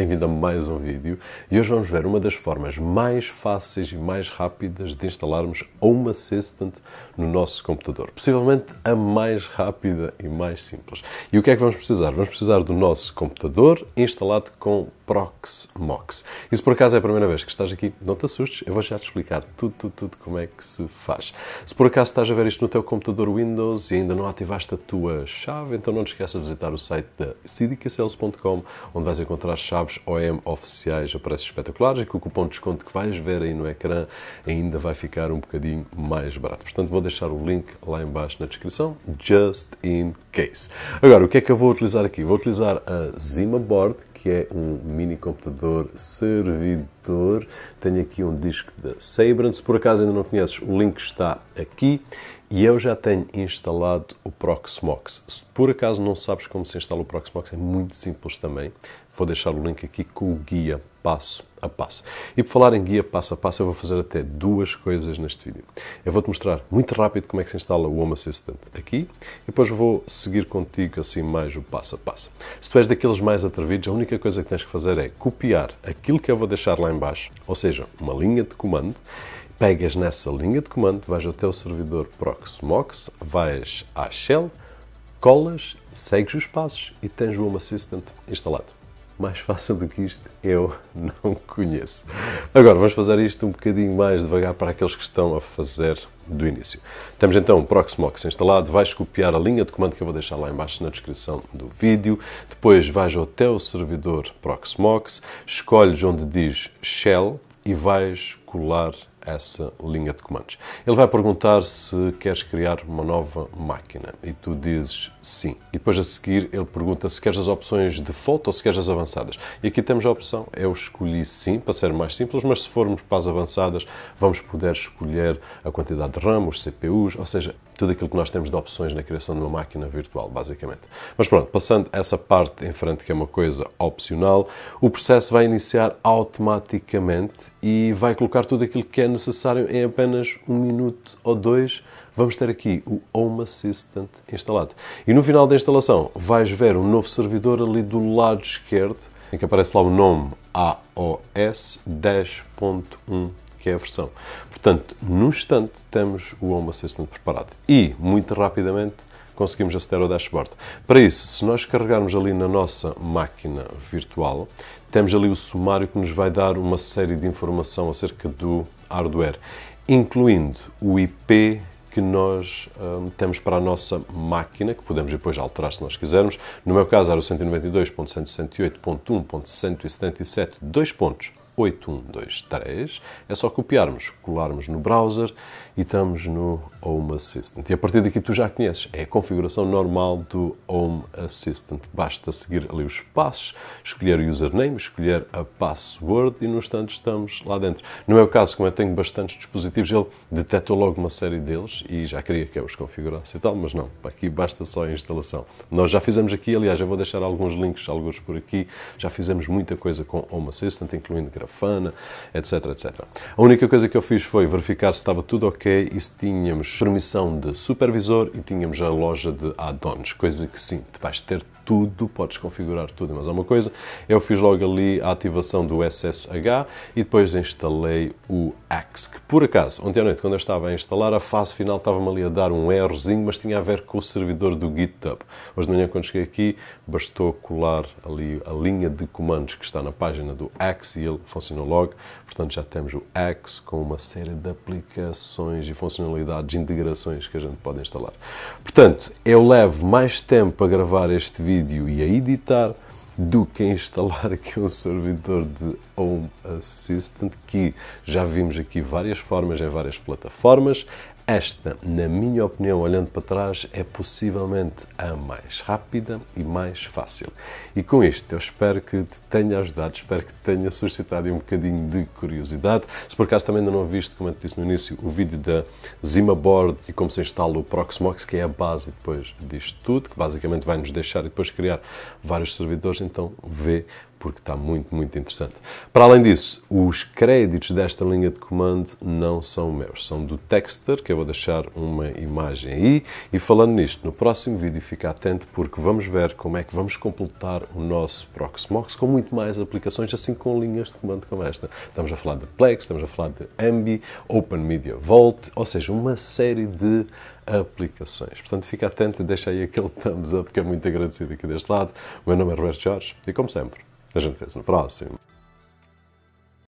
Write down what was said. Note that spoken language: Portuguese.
Bem-vindo a mais um vídeo e hoje vamos ver uma das formas mais fáceis e mais rápidas de instalarmos Home Assistant no nosso computador. Possivelmente a mais rápida e mais simples. E o que é que vamos precisar? Vamos precisar do nosso computador instalado com Prox Mox. E se por acaso é a primeira vez que estás aqui, não te assustes, eu vou já te explicar tudo, tudo, tudo como é que se faz. Se por acaso estás a ver isto no teu computador Windows e ainda não ativaste a tua chave, então não te esqueças de visitar o site da sidicacells.com, onde vais encontrar chaves OEM oficiais a preços espetaculares e que o cupom de desconto que vais ver aí no ecrã ainda vai ficar um bocadinho mais barato. Portanto, vou deixar o link lá embaixo na descrição, just in case. Agora, o que é que eu vou utilizar aqui? Vou utilizar a Zima Board, que é um mini computador servidor. Tenho aqui um disco da Sabrent. Se por acaso ainda não conheces, o link está aqui. E eu já tenho instalado o Proxmox. Se por acaso não sabes como se instala o Proxmox, é muito simples também. Vou deixar o link aqui com o guia passo a passo. E por falar em guia passo a passo, eu vou fazer até duas coisas neste vídeo. Eu vou-te mostrar muito rápido como é que se instala o Home Assistant aqui e depois vou seguir contigo assim mais o passo a passo. Se tu és daqueles mais atrevidos, a única coisa que tens que fazer é copiar aquilo que eu vou deixar lá embaixo, ou seja, uma linha de comando, pegas nessa linha de comando, vais até o servidor Proxmox, vais à Shell, colas, segues os passos e tens o Home Assistant instalado mais fácil do que isto eu não conheço. Agora, vamos fazer isto um bocadinho mais devagar para aqueles que estão a fazer do início. Temos então o Proxmox instalado, vais copiar a linha de comando que eu vou deixar lá embaixo na descrição do vídeo, depois vais ao teu servidor Proxmox, escolhes onde diz Shell e vais colar essa linha de comandos. Ele vai perguntar se queres criar uma nova máquina e tu dizes sim. E depois a seguir ele pergunta se queres as opções default ou se queres as avançadas. E aqui temos a opção, eu escolhi sim para ser mais simples, mas se formos para as avançadas vamos poder escolher a quantidade de RAM, os CPUs, ou seja, tudo aquilo que nós temos de opções na criação de uma máquina virtual, basicamente. Mas pronto, passando essa parte em frente, que é uma coisa opcional, o processo vai iniciar automaticamente e vai colocar tudo aquilo que é necessário em apenas um minuto ou dois. Vamos ter aqui o Home Assistant instalado. E no final da instalação, vais ver um novo servidor ali do lado esquerdo, em que aparece lá o nome AOS 10.1 que é a versão. Portanto, no instante temos o Home Assistant preparado e, muito rapidamente, conseguimos aceder ao dashboard. Para isso, se nós carregarmos ali na nossa máquina virtual, temos ali o sumário que nos vai dar uma série de informação acerca do hardware, incluindo o IP que nós hum, temos para a nossa máquina, que podemos depois alterar se nós quisermos. No meu caso era o 192.168.1.177, dois pontos, 8123. É só copiarmos, colarmos no browser e estamos no Home Assistant. E a partir daqui tu já conheces, é a configuração normal do Home Assistant. Basta seguir ali os passos, escolher o username, escolher a password e no instante estamos lá dentro. No meu é caso, como eu tenho bastantes dispositivos, ele detectou logo uma série deles e já queria que eu os configurasse e tal, mas não, aqui basta só a instalação. Nós já fizemos aqui, aliás, eu vou deixar alguns links, alguns por aqui, já fizemos muita coisa com Home Assistant, incluindo gravação Fana, etc, etc. A única coisa que eu fiz foi verificar se estava tudo ok e se tínhamos permissão de supervisor e tínhamos a loja de add-ons, coisa que sim, vais ter tudo, podes configurar tudo e mais alguma coisa. Eu fiz logo ali a ativação do SSH e depois instalei o Axe, que por acaso, ontem à noite, quando eu estava a instalar, a fase final estava-me ali a dar um errozinho, mas tinha a ver com o servidor do GitHub. Hoje de manhã, quando cheguei aqui, bastou colar ali a linha de comandos que está na página do Axe e ele funcionou logo. Portanto, já temos o Axe com uma série de aplicações e funcionalidades, integrações que a gente pode instalar. Portanto, eu levo mais tempo a gravar este vídeo vídeo e a editar do que instalar aqui um servidor de Home Assistant, que já vimos aqui várias formas em várias plataformas. Esta, na minha opinião, olhando para trás, é possivelmente a mais rápida e mais fácil. E com isto, eu espero que te tenha ajudado, espero que te tenha suscitado um bocadinho de curiosidade. Se por acaso também ainda não viste, como eu te disse no início, o vídeo da Zimaboard e como se instala o Proxmox, que é a base depois disto tudo, que basicamente vai nos deixar e depois criar vários servidores, então vê porque está muito, muito interessante. Para além disso, os créditos desta linha de comando não são meus, são do Texter, que eu vou deixar uma imagem aí. E falando nisto, no próximo vídeo fica atento porque vamos ver como é que vamos completar o nosso Proxmox com muito mais aplicações, assim com linhas de comando como esta. Estamos a falar de Plex, estamos a falar de Ambi, Open Media Vault, ou seja, uma série de aplicações. Portanto, fica atento e deixa aí aquele thumbs up que é muito agradecido aqui deste lado. O meu nome é Roberto Jorge e, como sempre, a gente vê-se no próximo.